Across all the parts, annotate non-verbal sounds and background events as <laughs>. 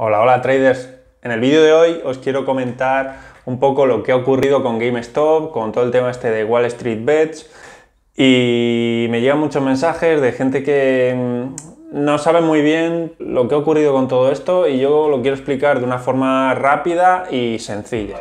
Hola, hola traders. En el vídeo de hoy os quiero comentar un poco lo que ha ocurrido con GameStop, con todo el tema este de Wall Street Bets. Y me llegan muchos mensajes de gente que mm, no sabe muy bien lo que ha ocurrido con todo esto y yo lo quiero explicar de una forma rápida y sencilla.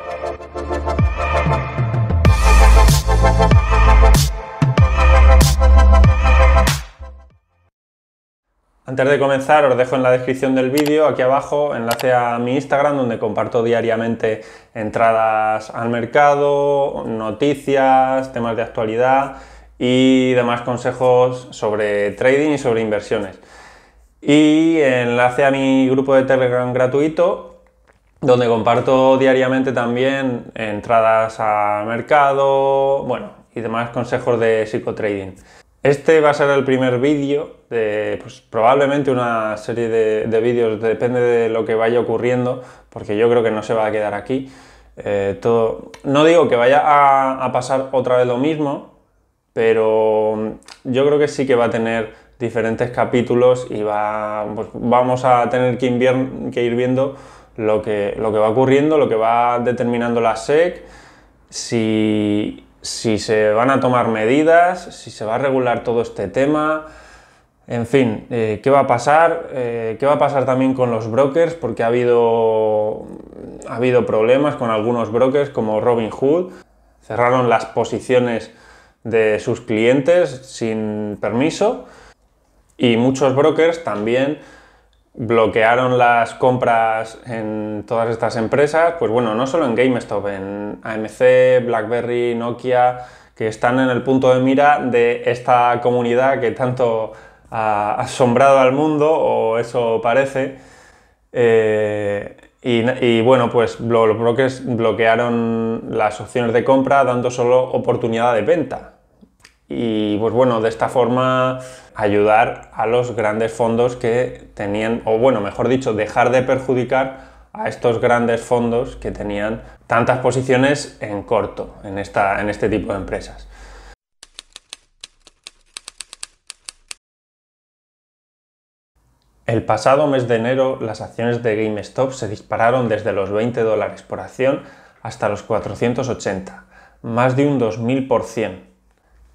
Antes de comenzar os dejo en la descripción del vídeo, aquí abajo, enlace a mi Instagram donde comparto diariamente entradas al mercado, noticias, temas de actualidad y demás consejos sobre trading y sobre inversiones. Y enlace a mi grupo de Telegram gratuito donde comparto diariamente también entradas al mercado, bueno, y demás consejos de psicotrading. Este va a ser el primer vídeo de pues, probablemente una serie de, vídeos, depende de lo que vaya ocurriendo, porque yo creo que no se va a quedar aquí. Eh, no digo que vaya a, pasar otra vez lo mismo, pero yo creo que sí que va a tener diferentes capítulos y va, pues, vamos a tener que, que ir viendo lo que, lo que va ocurriendo, lo que va determinando la SEC, si si se van a tomar medidas, si se va a regular todo este tema. En fin, eh, ¿qué va a pasar? Eh, ¿Qué va a pasar también con los brokers? Porque ha habido, ha habido problemas con algunos brokers como Robin Hood. Cerraron las posiciones de sus clientes sin permiso. Y muchos brokers también bloquearon las compras en todas estas empresas, pues bueno, no solo en GameStop, en AMC, BlackBerry, Nokia, que están en el punto de mira de esta comunidad que tanto ha asombrado al mundo, o eso parece. Eh, y, y, bueno, pues los bloques bloquearon las opciones de compra dando solo oportunidad de venta y pues bueno, de esta forma ayudar a los grandes fondos que tenían, o bueno, mejor dicho, dejar de perjudicar a estos grandes fondos que tenían tantas posiciones en corto en, esta, en este tipo de empresas. El pasado mes de enero las acciones de GameStop se dispararon desde los 20 dólares por acción hasta los 480, más de un 2000%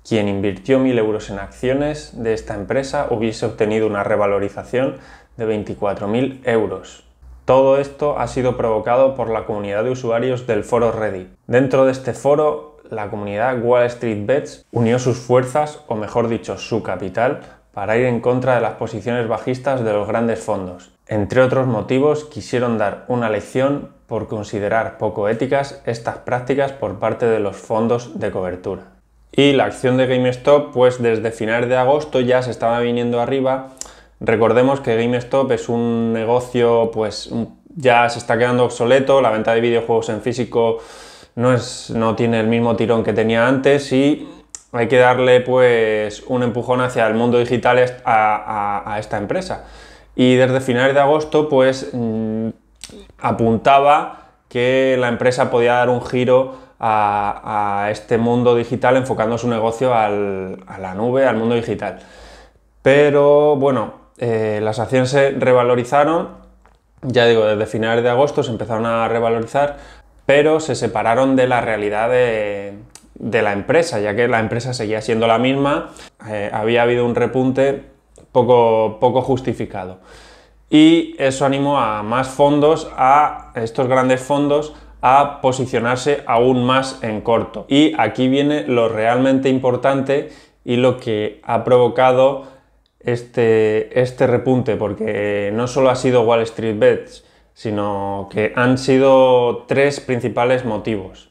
quien invirtió 1.000 euros en acciones de esta empresa hubiese obtenido una revalorización de 24.000 euros. Todo esto ha sido provocado por la comunidad de usuarios del foro Reddit. Dentro de este foro, la comunidad Wall Street Bets unió sus fuerzas, o mejor dicho, su capital, para ir en contra de las posiciones bajistas de los grandes fondos. Entre otros motivos, quisieron dar una lección por considerar poco éticas estas prácticas por parte de los fondos de cobertura. Y la acción de GameStop, pues desde finales de agosto ya se estaba viniendo arriba. Recordemos que GameStop es un negocio, pues ya se está quedando obsoleto, la venta de videojuegos en físico no, es, no tiene el mismo tirón que tenía antes y hay que darle pues un empujón hacia el mundo digital a, esta empresa. Y desde finales de agosto pues mm, apuntaba que la empresa podía dar un giro a, este mundo digital enfocando su negocio a la nube, al mundo digital. Pero bueno, eh, las acciones se revalorizaron, ya digo, desde finales de agosto se empezaron a revalorizar, pero se separaron de la realidad de, la empresa, ya que la empresa seguía siendo la misma, eh, había habido un repunte poco, poco justificado. Y eso animó a más fondos, a estos grandes fondos, a posicionarse aún más en corto. Y aquí viene lo realmente importante y lo que ha provocado este, este repunte, porque no solo ha sido Wall Street Bets, sino que han sido tres principales motivos.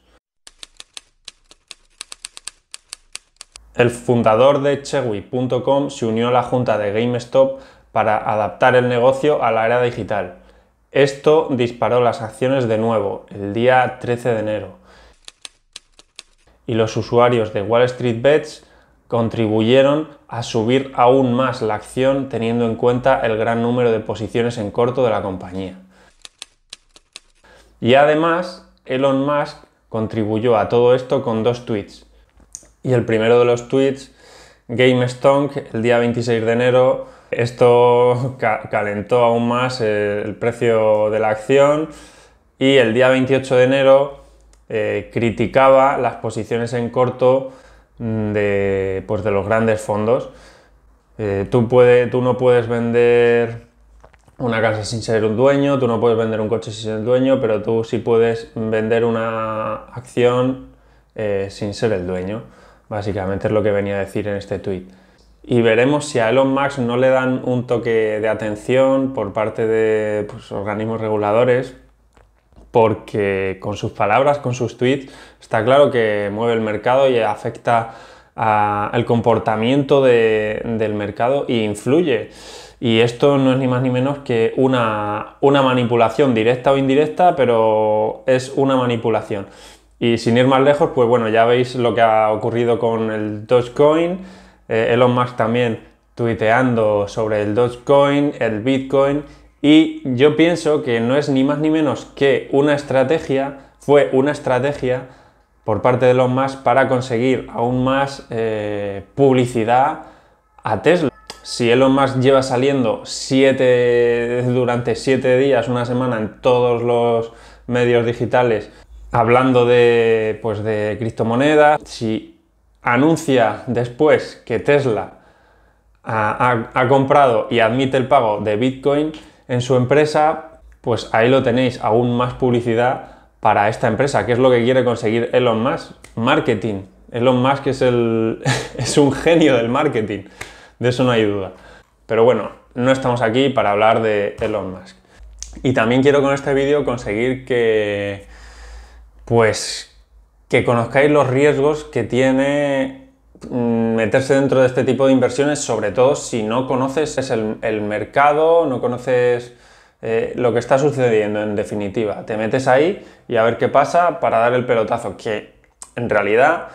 El fundador de Chewy.com se unió a la junta de GameStop para adaptar el negocio a la era digital. Esto disparó las acciones de nuevo el día 13 de enero y los usuarios de Wall Street Bets contribuyeron a subir aún más la acción teniendo en cuenta el gran número de posiciones en corto de la compañía. Y además, Elon Musk contribuyó a todo esto con dos tweets. Y el primero de los tweets, GameStonk, el día 26 de enero, esto calentó aún más el precio de la acción y el día 28 de enero eh, criticaba las posiciones en corto mm, pues, de, los grandes fondos. Eh, tú, tú no puedes vender una casa sin ser un dueño, tú no puedes vender un coche sin ser el dueño, pero tú sí puedes vender una acción eh, sin ser el dueño. Básicamente es lo que venía a decir en este tweet y veremos si a Elon Musk no le dan un toque de atención por parte de pues, organismos reguladores, porque con sus palabras, con sus tweets, está claro que mueve el mercado y afecta al comportamiento del mercado e influye. Y esto no es ni más ni menos que una, una manipulación directa o indirecta, pero es una manipulación. Y sin ir más lejos, pues bueno, ya veis lo que ha ocurrido con el Dogecoin eh, Elon Musk también tuiteando sobre el Dogecoin, el Bitcoin, y yo pienso que no es ni más ni menos que una estrategia, fue una estrategia por parte de Elon Musk para conseguir aún más eh, publicidad a Tesla. Si Elon Musk lleva saliendo durante siete días, una semana, en todos los medios digitales, hablando de, pues, de criptomonedas, si anuncia después que Tesla ha, comprado y admite el pago de Bitcoin en su empresa, pues ahí lo tenéis, aún más publicidad para esta empresa, que es lo que quiere conseguir Elon Musk, marketing. Elon Musk es, el, <laughs> es un genio del marketing, de eso no hay duda. Pero bueno, no estamos aquí para hablar de Elon Musk. Y también quiero con este vídeo conseguir que, pues que conozcáis los riesgos que tiene mm, meterse dentro de este tipo de inversiones, sobre todo si no conoces el, el mercado, no conoces eh, lo que está sucediendo en definitiva. Te metes ahí y a ver qué pasa para dar el pelotazo, que en realidad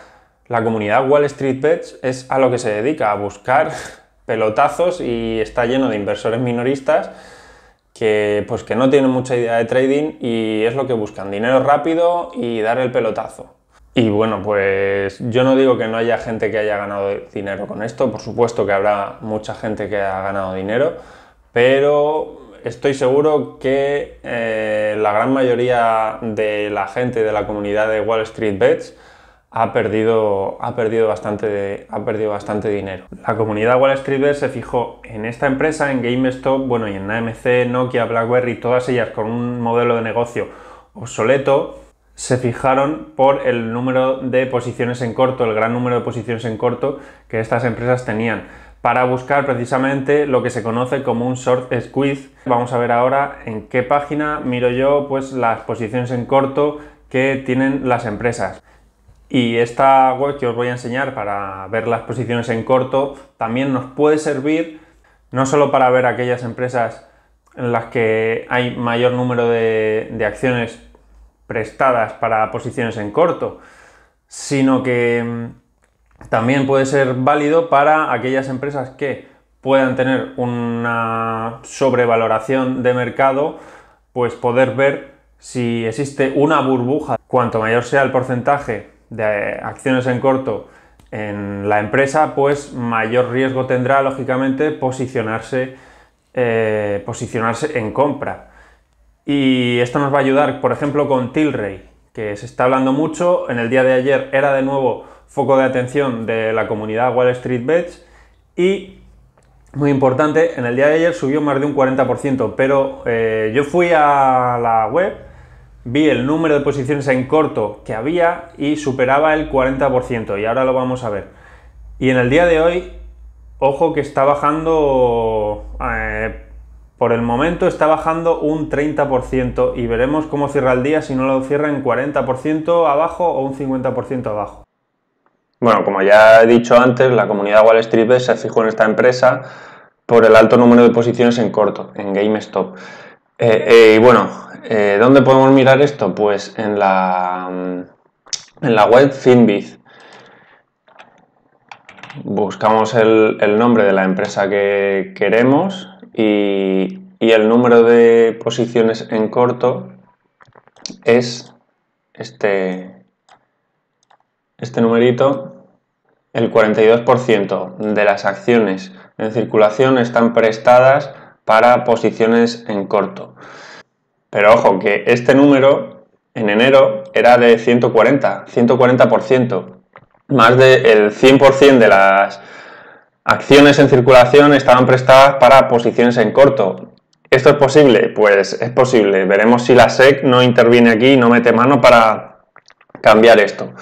la comunidad Wall Street Pets es a lo que se dedica, a buscar pelotazos y está lleno de inversores minoristas que pues que no tienen mucha idea de trading y es lo que buscan, dinero rápido y dar el pelotazo. Y bueno, pues yo no digo que no haya gente que haya ganado dinero con esto, por supuesto que habrá mucha gente que ha ganado dinero, pero estoy seguro que eh, la gran mayoría de la gente de la comunidad de Wall Street Bets ha perdido, ha perdido, bastante, ha perdido bastante dinero. La comunidad Wall Street Bets se fijó en esta empresa, en GameStop, bueno, y en AMC, Nokia, BlackBerry, todas ellas con un modelo de negocio obsoleto se fijaron por el número de posiciones en corto, el gran número de posiciones en corto que estas empresas tenían, para buscar precisamente lo que se conoce como un short squeeze. Vamos a ver ahora en qué página miro yo pues las posiciones en corto que tienen las empresas. Y esta web que os voy a enseñar para ver las posiciones en corto también nos puede servir no solo para ver aquellas empresas en las que hay mayor número de, de acciones prestadas para posiciones en corto, sino que mm, también puede ser válido para aquellas empresas que puedan tener una sobrevaloración de mercado, pues poder ver si existe una burbuja. Cuanto mayor sea el porcentaje de acciones en corto en la empresa, pues mayor riesgo tendrá, lógicamente, posicionarse, eh, posicionarse en compra. Y esto nos va a ayudar, por ejemplo, con Tilray, que se está hablando mucho. En el día de ayer era de nuevo foco de atención de la comunidad Wall Street Bets y, muy importante, en el día de ayer subió más de un 40%, pero eh, yo fui a la web, vi el número de posiciones en corto que había y superaba el 40% y ahora lo vamos a ver. Y en el día de hoy, ojo que está bajando... Eh, por el momento está bajando un 30% y veremos cómo cierra el día si no lo cierra en 40% abajo o un 50% abajo. Bueno, como ya he dicho antes, la comunidad Wall Street se fijó en esta empresa por el alto número de posiciones en corto, en GameStop. Eh, eh, y bueno, eh, ¿dónde podemos mirar esto? Pues en la, mm, en la web Finbiz. Buscamos el nombre de la empresa que queremos y, el número de posiciones en corto es este, este numerito, el 42% de las acciones en circulación están prestadas para posiciones en corto. Pero ojo, que este número en enero era de 140, 140%, más del 100% de las Acciones en circulación estaban prestadas para posiciones en corto. ¿Esto es posible? Pues es posible. Veremos si la SEC no interviene aquí, no mete mano para cambiar esto.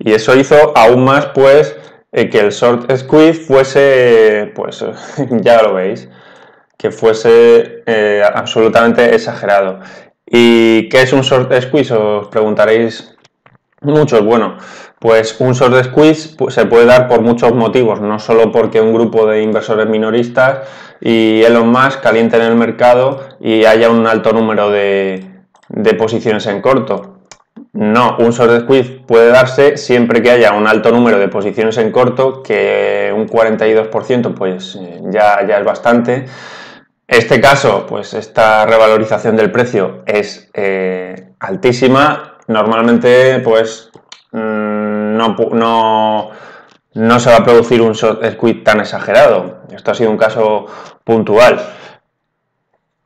Y eso hizo aún más pues eh, que el short squeeze fuese, pues <laughs> ya lo veis, que fuese eh, absolutamente exagerado. ¿Y qué es un short squeeze? Os preguntaréis muchos. Bueno, pues un short squeeze se puede dar por muchos motivos, no solo porque un grupo de inversores minoristas y más Musk calienten el mercado y haya un alto número de, posiciones en corto. No, un short squeeze puede darse siempre que haya un alto número de posiciones en corto, que un 42% pues eh, ya, ya es bastante. Este caso, pues esta revalorización del precio es eh, altísima. Normalmente, pues Mm, no, no, se va a producir un short squeeze tan exagerado. Esto ha sido un caso puntual.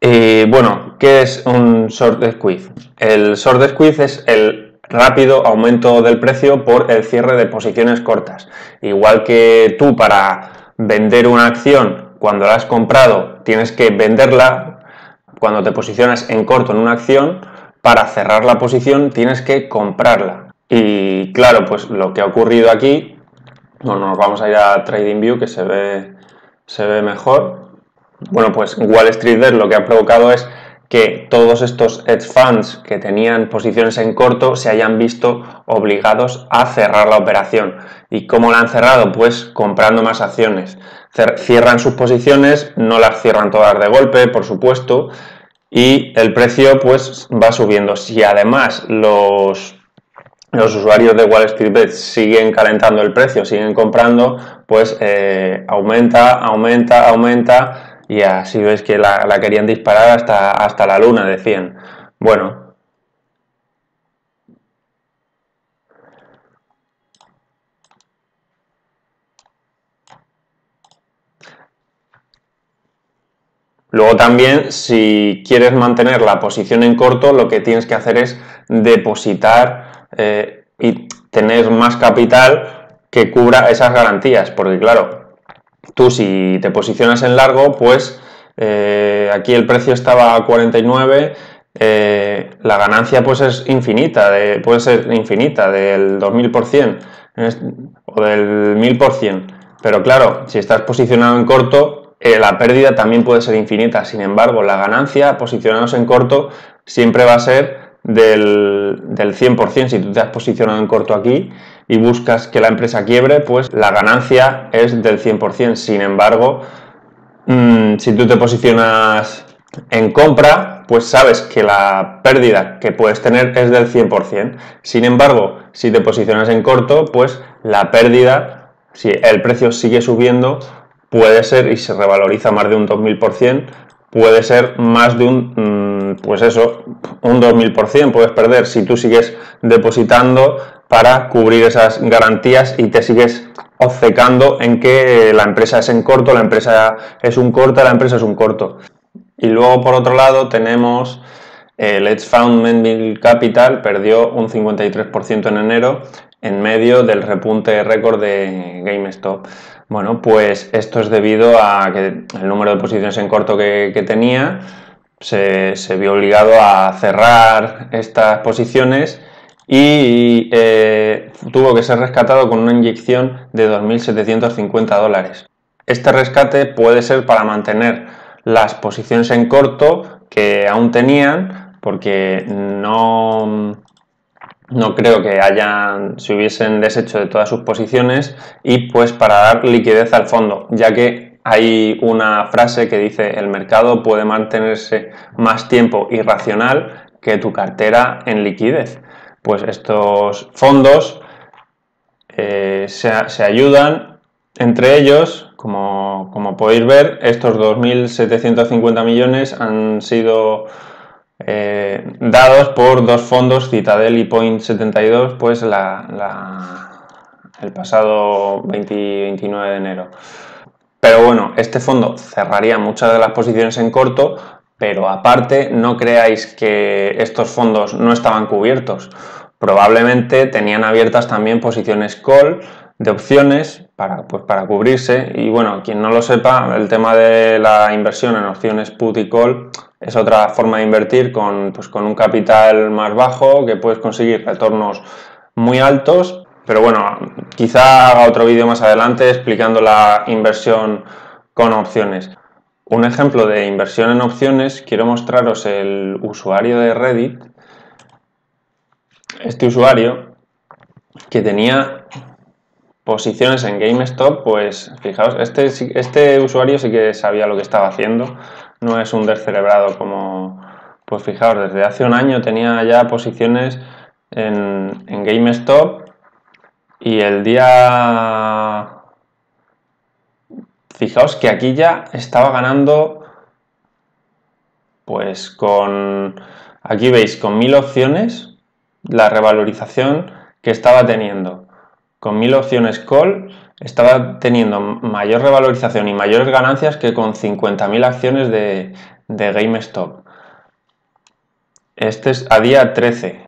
Y bueno, ¿qué es un short squeeze? El short squeeze es el rápido aumento del precio por el cierre de posiciones cortas. Igual que tú para vender una acción cuando la has comprado tienes que venderla, cuando te posicionas en corto en una acción, para cerrar la posición tienes que comprarla. Y claro, pues lo que ha ocurrido aquí, bueno, nos vamos a ir a TradingView que se ve, se ve mejor. Bueno, pues Wall Street Dead lo que ha provocado es que todos estos hedge funds que tenían posiciones en corto se hayan visto obligados a cerrar la operación. ¿Y cómo la han cerrado? Pues comprando más acciones. Cierran sus posiciones, no las cierran todas de golpe, por supuesto, y el precio pues va subiendo. Si además los los usuarios de Wall Street siguen calentando el precio, siguen comprando, pues eh, aumenta, aumenta, aumenta y así ves que la, querían disparar hasta, hasta la luna, decían. Bueno. Luego también, si quieres mantener la posición en corto, lo que tienes que hacer es depositar eh, y tener más capital que cubra esas garantías, porque claro, tú si te posicionas en largo, pues eh, aquí el precio estaba a 49, eh, la ganancia pues es infinita, puede ser infinita, del 2000% o del 1000%, pero claro, si estás posicionado en corto, la pérdida también puede ser infinita, sin embargo, la ganancia, posicionados en corto, siempre va a ser del, 100%. Si tú te has posicionado en corto aquí y buscas que la empresa quiebre, pues la ganancia es del 100%. Sin embargo, mm, si tú te posicionas en compra, pues sabes que la pérdida que puedes tener es del 100%. Sin embargo, si te posicionas en corto, pues la pérdida, si el precio sigue subiendo, puede ser y se revaloriza más de un 2000%, puede ser más de un, mm, pues eso, un 2000% puedes perder si tú sigues depositando para cubrir esas garantías y te sigues obcecando en que eh, la empresa es en corto, la empresa es un corta, la empresa es un corto. Y luego por otro lado tenemos eh, el Edge fund Capital perdió un 53% en enero en medio del repunte récord de GameStop. Bueno, pues esto es debido a que el número de posiciones en corto que, tenía se, vio obligado a cerrar estas posiciones y eh, tuvo que ser rescatado con una inyección de 2.750 dólares. Este rescate puede ser para mantener las posiciones en corto que aún tenían porque no, no creo que hayan, se hubiesen deshecho de todas sus posiciones y pues para dar liquidez al fondo, ya que hay una frase que dice el mercado puede mantenerse más tiempo irracional que tu cartera en liquidez. Pues estos fondos eh, se, ayudan entre ellos, como, como podéis ver, estos 2.750 millones han sido eh, dados por dos fondos, Citadel y Point72, pues el pasado 29 de enero. Pero bueno, este fondo cerraría muchas de las posiciones en corto, pero aparte no creáis que estos fondos no estaban cubiertos. Probablemente tenían abiertas también posiciones call de opciones para, pues para cubrirse. Y bueno, quien no lo sepa, el tema de la inversión en opciones put y call es otra forma de invertir con, pues, con un capital más bajo que puedes conseguir retornos muy altos. Pero bueno, quizá haga otro vídeo más adelante explicando la inversión con opciones. Un ejemplo de inversión en opciones, quiero mostraros el usuario de Reddit. Este usuario que tenía Posiciones en GameStop, pues fijaos, este, este usuario sí que sabía lo que estaba haciendo, no es un descerebrado como, pues fijaos, desde hace un año tenía ya posiciones en, en GameStop y el día... Fijaos que aquí ya estaba ganando, pues con... Aquí veis, con mil opciones, la revalorización que estaba teniendo con mil opciones call estaba teniendo mayor revalorización y mayores ganancias que con 50.000 acciones de, GameStop. Este es a día 13.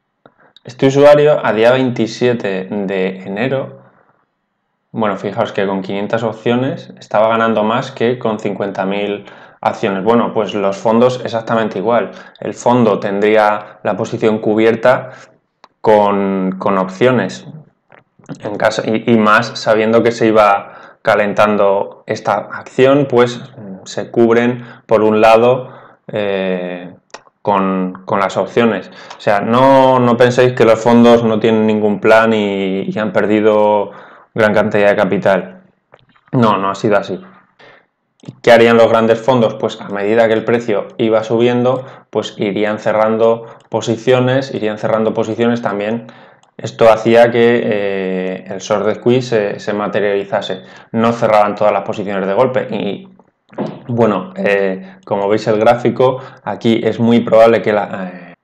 Este usuario a día 27 de enero, bueno, fijaos que con 500 opciones estaba ganando más que con 50.000 acciones. Bueno, pues los fondos exactamente igual. El fondo tendría la posición cubierta con, con opciones, en caso, y, más sabiendo que se iba calentando esta acción, pues mm, se cubren por un lado eh, con, las opciones. O sea, no, penséis que los fondos no tienen ningún plan y, y han perdido gran cantidad de capital. No, no ha sido así. ¿Qué harían los grandes fondos? Pues a medida que el precio iba subiendo, pues irían cerrando posiciones, irían cerrando posiciones también esto hacía que eh, el short de squeeze se, materializase. No cerraban todas las posiciones de golpe y bueno, eh, como veis el gráfico, aquí es muy probable que la, eh,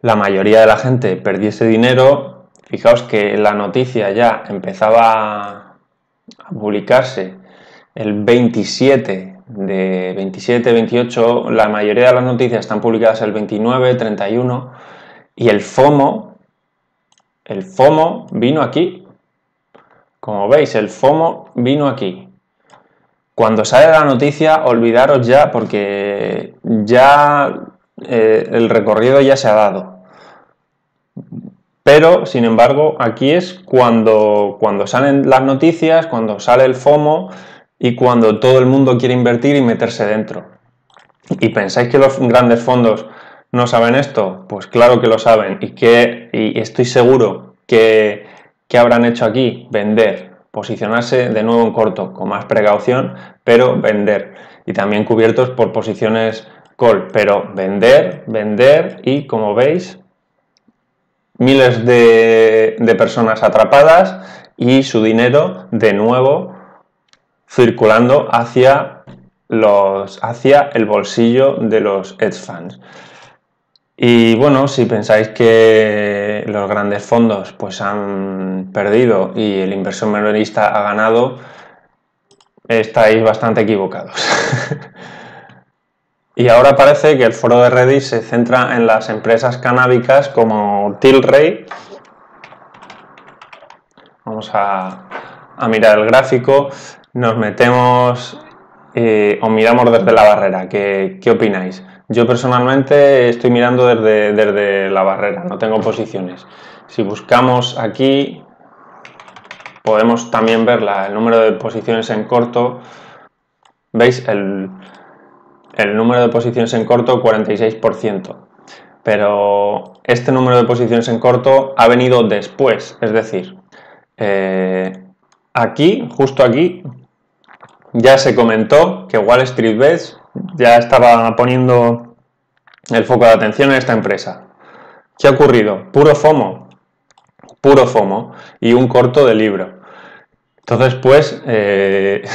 la mayoría de la gente perdiese dinero. Fijaos que la noticia ya empezaba a publicarse el 27 de 27, 28, la mayoría de las noticias están publicadas el 29, 31 y el FOMO, el FOMO vino aquí. Como veis, el FOMO vino aquí. Cuando sale la noticia, olvidaros ya porque ya eh, el recorrido ya se ha dado. Pero, sin embargo, aquí es cuando, cuando salen las noticias, cuando sale el FOMO y cuando todo el mundo quiere invertir y meterse dentro. ¿Y pensáis que los grandes fondos no saben esto? Pues claro que lo saben. ¿Y, que estoy seguro que, habrán hecho aquí? Vender, posicionarse de nuevo en corto, con más precaución, pero vender. Y también cubiertos por posiciones call, pero vender, vender y como veis, miles de, personas atrapadas y su dinero de nuevo circulando hacia, los, hacia el bolsillo de los hedge funds. Y bueno, si pensáis que los grandes fondos pues han perdido y el inversor minorista ha ganado, estáis bastante equivocados. <laughs> y ahora parece que el foro de Reddit se centra en las empresas canábicas como Tilray. Vamos a, mirar el gráfico. Nos metemos eh, o miramos desde la barrera. ¿Qué, qué opináis? Yo personalmente estoy mirando desde, la barrera, no tengo posiciones. Si buscamos aquí, podemos también ver el número de posiciones en corto. ¿Veis? El, número de posiciones en corto 46%. Pero este número de posiciones en corto ha venido después, es decir, eh, aquí, justo aquí, ya se comentó que Wall Street Bets ya estaba poniendo el foco de atención en esta empresa. ¿Qué ha ocurrido? Puro FOMO, puro FOMO y un corto de libro. Entonces, pues, eh, <laughs>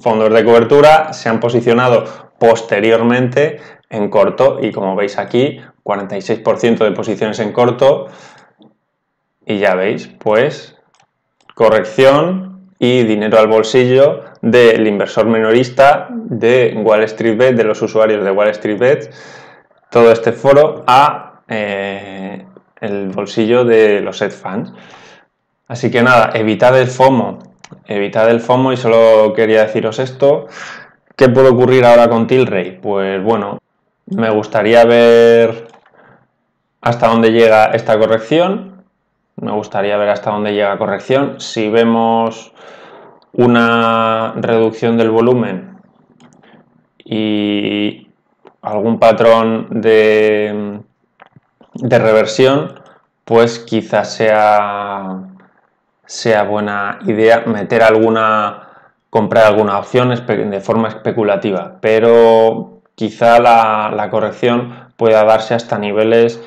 fondos de cobertura se han posicionado posteriormente en corto y como veis aquí, 46% de posiciones en corto y ya veis, pues, corrección y dinero al bolsillo del inversor minorista de Wall Street Bet, de los usuarios de Wall Street Bet, todo este foro a eh, el bolsillo de los hedge fans. Así que nada, evitad el FOMO, evitad el FOMO y solo quería deciros esto. ¿Qué puede ocurrir ahora con Tilray? Pues bueno, me gustaría ver hasta dónde llega esta corrección. Me gustaría ver hasta dónde llega corrección. Si vemos una reducción del volumen y algún patrón de, reversión, pues quizás sea, sea buena idea meter alguna, comprar alguna opción de forma especulativa, pero quizá la, corrección pueda darse hasta niveles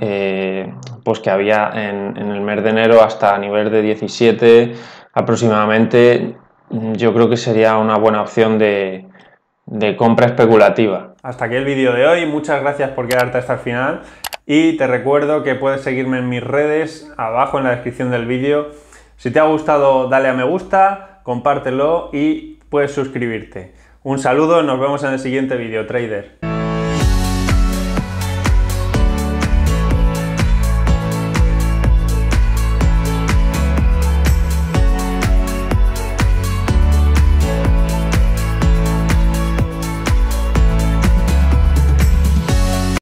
eh, pues que había en, en, el mes de enero, hasta nivel de 17, aproximadamente mm, yo creo que sería una buena opción de, compra especulativa. Hasta aquí el vídeo de hoy, muchas gracias por quedarte hasta el final y te recuerdo que puedes seguirme en mis redes abajo en la descripción del vídeo. Si te ha gustado dale a me gusta, compártelo y puedes suscribirte. Un saludo, nos vemos en el siguiente vídeo, trader.